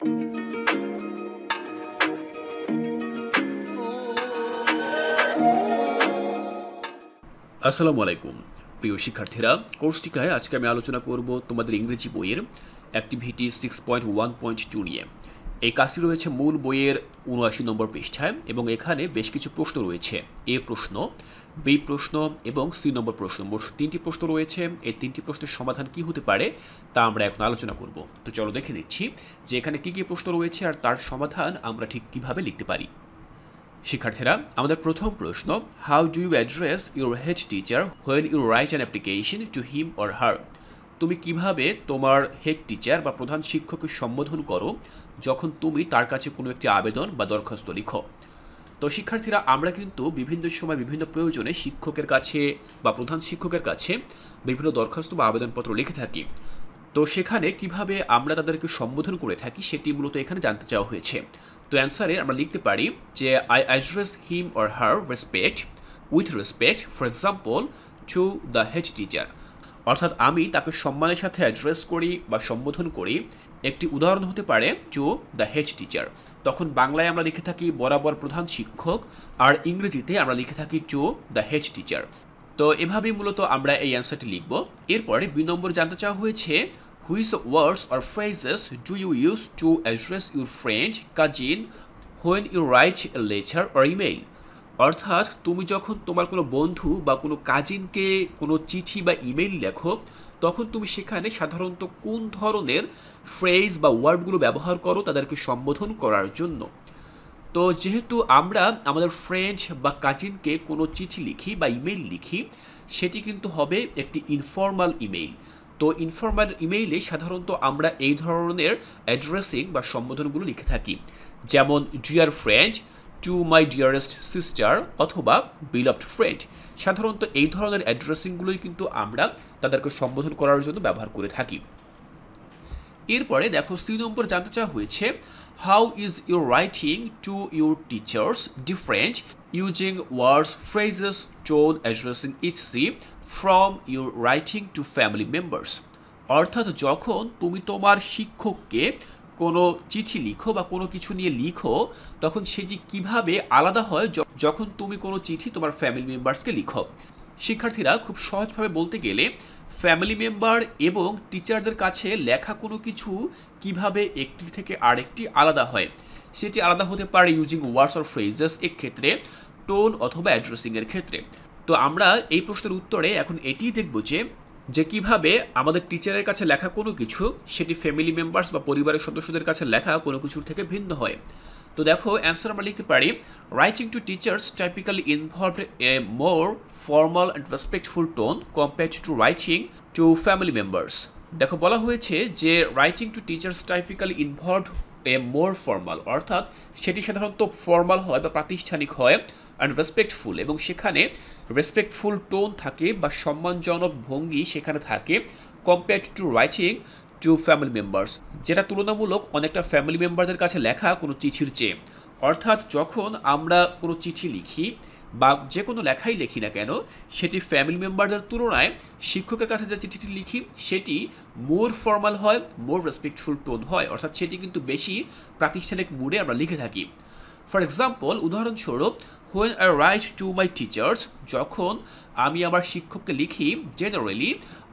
আসসালামু আলাইকুম প্রিয় শিক্ষার্থীরা কোর্সটিকায় আজকে আমি আলোচনা করব তোমাদের ইংরেজি বইয়ের activity six point one point two নিয়ে এই কাজটি রয়েছে মূল বইয়ের উনআশি নম্বর পৃষ্ঠায় এবং এখানে বেশ কিছু প্রশ্ন রয়েছে এ প্রশ্ন বি প্রশ্ন এবং সি নম্বর প্রশ্ন মোট তিনটি প্রশ্ন রয়েছে এই তিনটি প্রশ্নের সমাধান কি হতে পারে তা আমরা এখন আলোচনা করব তো চলো দেখে নিচ্ছি যে এখানে কী কী প্রশ্ন রয়েছে আর তার সমাধান আমরা ঠিক কিভাবে লিখতে পারি শিক্ষার্থীরা আমাদের প্রথম প্রশ্ন how do you address your head teacher when you write an application to him or her তুমি কিভাবে তোমার হেড টিচার বা প্রধান শিক্ষককে সম্বোধন করো যখন তুমি তার কাছে কোনো একটি আবেদন বা দরখাস্ত লিখো তো শিক্ষার্থীরা আমরা কিন্তু বিভিন্ন সময় বিভিন্ন প্রয়োজনে শিক্ষকের কাছে বা প্রধান শিক্ষকের কাছে বিভিন্ন দরখাস্ত বা আবেদনপত্র লিখে থাকি তো সেখানে কিভাবে আমরা তাদেরকে সম্বোধন করে থাকি সেটি মূলত এখানে জানতে চাওয়া হয়েছে তো অ্যান্সারে আমরা লিখতে পারি যে I address him or her respect with respect for example to the head teacher অর্থাৎ আমি তাকে সম্মানের সাথে অ্যাড্রেস করি বা সম্বোধন করি একটি উদাহরণ হতে পারে টু দ্য হেড টিচার তখন বাংলায় আমরা লিখে থাকি বরাবর প্রধান শিক্ষক আর ইংরেজিতে আমরা লিখে থাকি টু দ্য হেড টিচার তো এভাবেই মূলত আমরা এই অ্যান্সারটি লিখব এরপরে দুই নম্বর জানতে চাওয়া হয়েছে which words or phrases do you use to address your friend cousin when you write a letter or email অর্থাৎ তুমি যখন তোমার কোনো বন্ধু বা কোনো কাজিনকে কোনো চিঠি বা ইমেইল লেখো তখন তুমি সেখানে সাধারণত কোন ধরনের ফ্রেজ বা ওয়ার্ডগুলো ব্যবহার করো তাদেরকে সম্বোধন করার জন্য তো যেহেতু আমরা আমাদের ফ্রেন্ড বা কাজিনকে কোনো চিঠি লিখি বা ইমেইল লিখি সেটি কিন্তু হবে একটি ইনফর্মাল ইমেইল তো ইনফর্মাল ইমেইলে সাধারণত আমরা এই ধরনের অ্যাড্রেসিং বা সম্বোধনগুলো লিখে থাকি যেমন dear friend to my dearest sister অথবা বিলভড ফ্রেন্ড সাধারণত এই ধরনের অ্যাড্রেসিংগুলোই কিন্তু আমরা তাদেরকে সম্বোধন করার জন্য ব্যবহার করে থাকি এরপরে দেখো সি নম্বর জানতে চাওয়া হয়েছে how is your writing to your teachers different using words phrases tone addressing it see from your writing to family members অর্থাৎ যখন তুমি তোমার শিক্ষককে কোনো চিঠি লিখো বা কোনো কিছু নিয়ে লিখো তখন সেটি কিভাবে আলাদা হয় যখন তুমি কোনো চিঠি তোমার ফ্যামিলি মেম্বার্সকে লিখো শিক্ষার্থীরা খুব সহজভাবে বলতে গেলে ফ্যামিলি মেম্বার এবং টিচারদের কাছে লেখা কোনো কিছু কিভাবে একটি থেকে আরেকটি আলাদা হয় সেটি আলাদা হতে পারে ইউজিং ওয়ার্ডস অর ফ্রেজেস এর ক্ষেত্রে টোন অথবা অ্যাড্রেসিংয়ের ক্ষেত্রে তো আমরা এই প্রশ্নের উত্তরে এখন এটিই দেখব যে যে কিভাবে আমাদের টিচারের কাছে লেখা কোনো কিছু সেটি ফ্যামিলি মেম্বার্স বা পরিবারের সদস্যদের কাছে লেখা কোনো কিছুর থেকে ভিন্ন হয় তো দেখো অ্যান্সার আমরা লিখতে পারি writing to teachers typically involve a more formal and respectful tone compare to writing to family members দেখো বলা হয়েছে যে writing to teachers typically involve a more formal অর্থাৎ সেটি সাধারণত ফর্মাল হয় বা প্রাতিষ্ঠানিক হয় অ্যান্ড রেসপেক্টফুল এবং সেখানে রেসপেক্টফুল টোন থাকে বা সম্মানজনক ভঙ্গি সেখানে থাকে compared to writing to family members যেটা তুলনামূলক অনেকটা ফ্যামিলি মেম্বারদের কাছে লেখা কোনো চিঠির চেয়ে অর্থাৎ যখন আমরা কোনো চিঠি লিখি বা যে কোনো লেখাই লিখি না কেন সেটি ফ্যামিলি মেম্বারদের তুলনায় শিক্ষকের কাছে যে চিঠিটি লিখি সেটি মোর ফর্মাল হয় মোর রেসপেক্টফুল টোন হয় অর্থাৎ সেটি কিন্তু বেশি প্রাতিষ্ঠানিক মুডে আমরা লিখে থাকি ফর এক্সাম্পল উদাহরণস্বরূপ when I write to my teachers যখন আমি আমার শিক্ষককে লিখি generally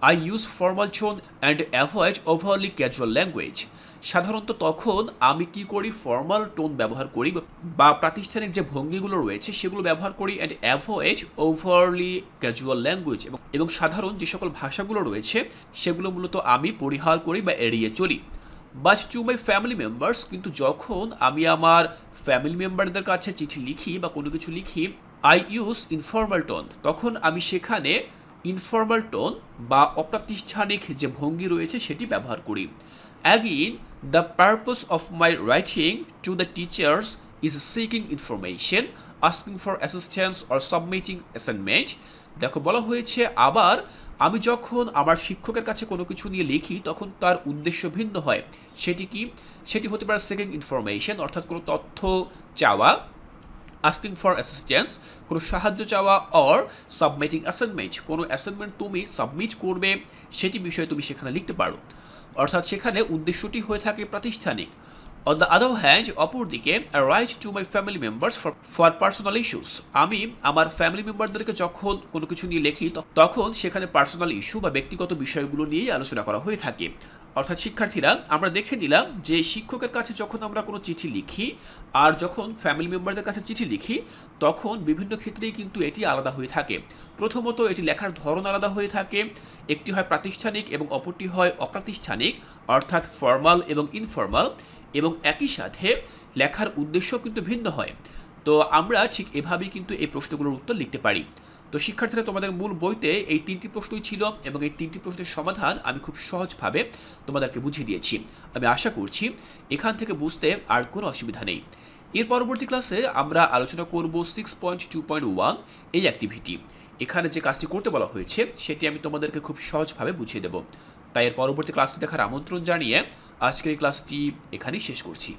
I use formal tone and avoid overly casual language সাধারণত তখন আমি কি করি ফর্মাল টোন ব্যবহার করি বা প্রাতিষ্ঠানিক যে ভঙ্গিগুলো রয়েছে সেগুলো ব্যবহার করি and avoid overly casual language এবং সাধারণ যে সকল ভাষাগুলো রয়েছে সেগুলো মূলত আমি পরিহার করি বা এড়িয়ে চলি but to my family members কিন্তু যখন আমি আমার ফ্যামিলি মেম্বারদের কাছে চিঠি লিখি বা কোনো কিছু লিখি আই ইউজ ইনফর্মাল টোন তখন আমি সেখানে ইনফর্মাল টোন বা অপ্রাতিষ্ঠানিক যে ভঙ্গি রয়েছে সেটি ব্যবহার করি again the purpose of my writing to the teachers is seeking information asking for assistance or submitting assignment দেখো বলা হয়েছে আবার আমি যখন আমার শিক্ষকের কাছে কোনো কিছু নিয়ে লিখি তখন তার উদ্দেশ্য ভিন্ন হয় সেটি কি সেটি হতে পারে সেকেন্ড ইনফরমেশন অর্থাৎ কোনো তথ্য চাওয়া আস্কিং ফর অ্যাসিস্ট্যান্স কোনো সাহায্য চাওয়া অর সাবমিটিং অ্যাসাইনমেন্ট কোনো অ্যাসাইনমেন্ট তুমি সাবমিট করবে সেটি বিষয়ে তুমি সেখানে লিখতে পারো অর্থাৎ সেখানে উদ্দেশ্যটি হয়ে থাকে প্রাতিষ্ঠানিক অন দ্য আদার হ্যান্ড অপরদিকে write to my family members for personal issues আমি আমার ফ্যামিলি মেম্বারদেরকে যখন কোনো কিছু নিয়ে লিখি তখন সেখানে পার্সোনাল ইস্যু বা ব্যক্তিগত বিষয়গুলো নিয়েই আলোচনা করা হয়ে থাকে অর্থাৎ শিক্ষার্থীরা আমরা দেখে নিলাম যে শিক্ষকের কাছে যখন আমরা কোনো চিঠি লিখি আর যখন ফ্যামিলি মেম্বারদের কাছে চিঠি লিখি তখন বিভিন্ন ক্ষেত্রেই কিন্তু এটি আলাদা হয়ে থাকে প্রথমত এটি লেখার ধরন আলাদা হয়ে থাকে একটি হয় প্রাতিষ্ঠানিক এবং অপরটি হয় অপ্রাতিষ্ঠানিক অর্থাৎ ফর্মাল এবং ইনফর্মাল এবং একই সাথে লেখার উদ্দেশ্য কিন্তু ভিন্ন হয় তো আমরা ঠিক এভাবেই কিন্তু এই প্রশ্নগুলোর উত্তর লিখতে পারি তো শিক্ষার্থীরা তোমাদের মূল বইতে এই তিনটি প্রশ্নই ছিল এবং এই তিনটি প্রশ্নের সমাধান আমি খুব সহজভাবে তোমাদেরকে বুঝিয়ে দিয়েছি আমি আশা করছি এখান থেকে বুঝতে আর কোনো অসুবিধা নেই এর পরবর্তী ক্লাসে আমরা আলোচনা করব six point two point one এই অ্যাক্টিভিটি এখানে যে কাজটি করতে বলা হয়েছে সেটি আমি তোমাদেরকে খুব সহজভাবে বুঝিয়ে দেবো তাই এর পরবর্তী ক্লাসটি দেখার আমন্ত্রণ জানিয়ে আজকের এই ক্লাসটি এখানেই শেষ করছি